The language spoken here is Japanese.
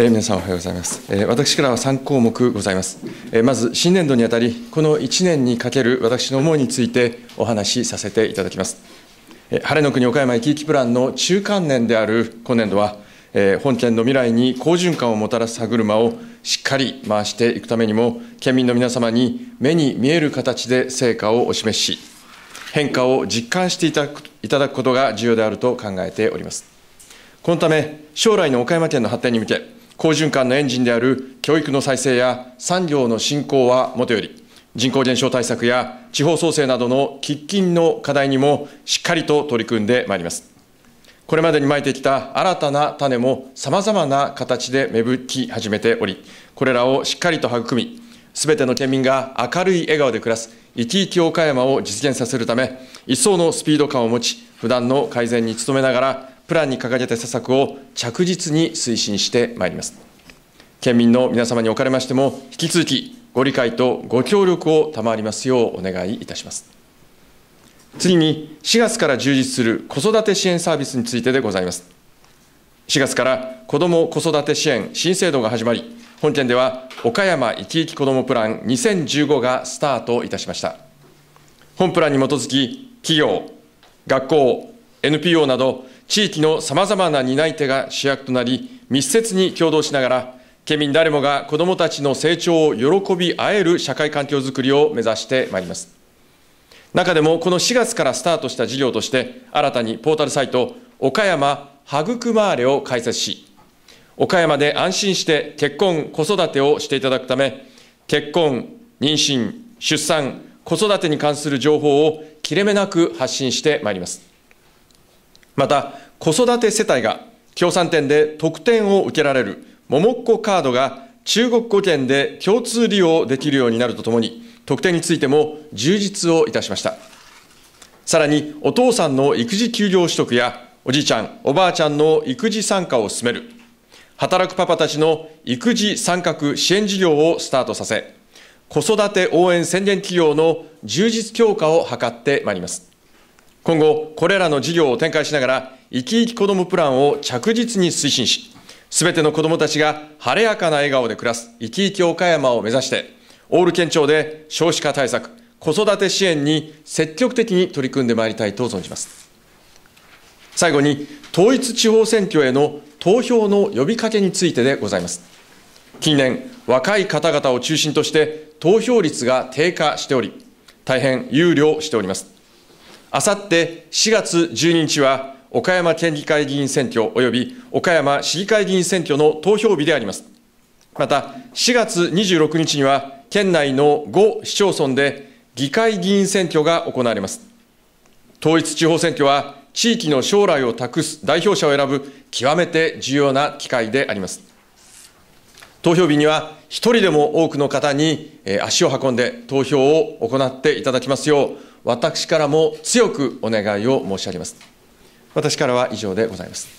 えー、皆さんおはようございます、えー、私からは3項目ございます、えー、まず新年度にあたりこの1年にかける私の思いについてお話しさせていただきます、えー、晴れの国岡山いきいきプランの中間年である今年度は、えー、本県の未来に好循環をもたらす歯車をしっかり回していくためにも県民の皆様に目に見える形で成果をお示しし変化を実感していただくことが重要であると考えておりますこのため将来の岡山県の発展に向け好循環のエンジンである教育の再生や産業の振興はもとより、人口減少対策や地方創生などの喫緊の課題にもしっかりと取り組んでまいります。これまでにまいてきた新たな種もさまざまな形で芽吹き始めており、これらをしっかりと育み、すべての県民が明るい笑顔で暮らす生き生き岡山を実現させるため、一層のスピード感を持ち、普段の改善に努めながら、プランに掲げた施策を着実に推進してまいります。県民の皆様におかれましても、引き続きご理解とご協力を賜りますようお願いいたします。次に、4月から充実する子育て支援サービスについてでございます。4月から子ども・子育て支援新制度が始まり、本県では岡山いきいき子どもプラン2015がスタートいたしました。本プランに基づき、企業、学校、NPO など、地域のさまざまな担い手が主役となり、密接に共同しながら、県民誰もが子どもたちの成長を喜び合える社会環境づくりを目指してまいります。中でもこの4月からスタートした事業として、新たにポータルサイト、岡山はぐくまーれを開設し、岡山で安心して結婚、子育てをしていただくため、結婚、妊娠、出産、子育てに関する情報を切れ目なく発信してまいります。また、子育て世帯が共産店で特典を受けられるももっこカードが中国語圏で共通利用できるようになるとともに、特典についても充実をいたしました。さらに、お父さんの育児休業取得や、おじいちゃん、おばあちゃんの育児参加を進める、働くパパたちの育児参画支援事業をスタートさせ、子育て応援宣言企業の充実強化を図ってまいります。今後、これらの事業を展開しながら、いきいき子どもプランを着実に推進し、すべての子どもたちが晴れやかな笑顔で暮らすいきいき岡山を目指して、オール県庁で少子化対策、子育て支援に積極的に取り組んでまいりたいと存じます。最後に、統一地方選挙への投票の呼びかけについてでございます。近年、若い方々を中心として投票率が低下しており、大変憂慮しております。あさって4月12日は、岡山県議会議員選挙及び岡山市議会議員選挙の投票日であります。また、4月26日には、県内の5市町村で議会議員選挙が行われます。統一地方選挙は、地域の将来を託す代表者を選ぶ極めて重要な機会であります。投票日には、一人でも多くの方に足を運んで投票を行っていただきますよう、私からも強くお願いを申し上げます。私からは以上でございます。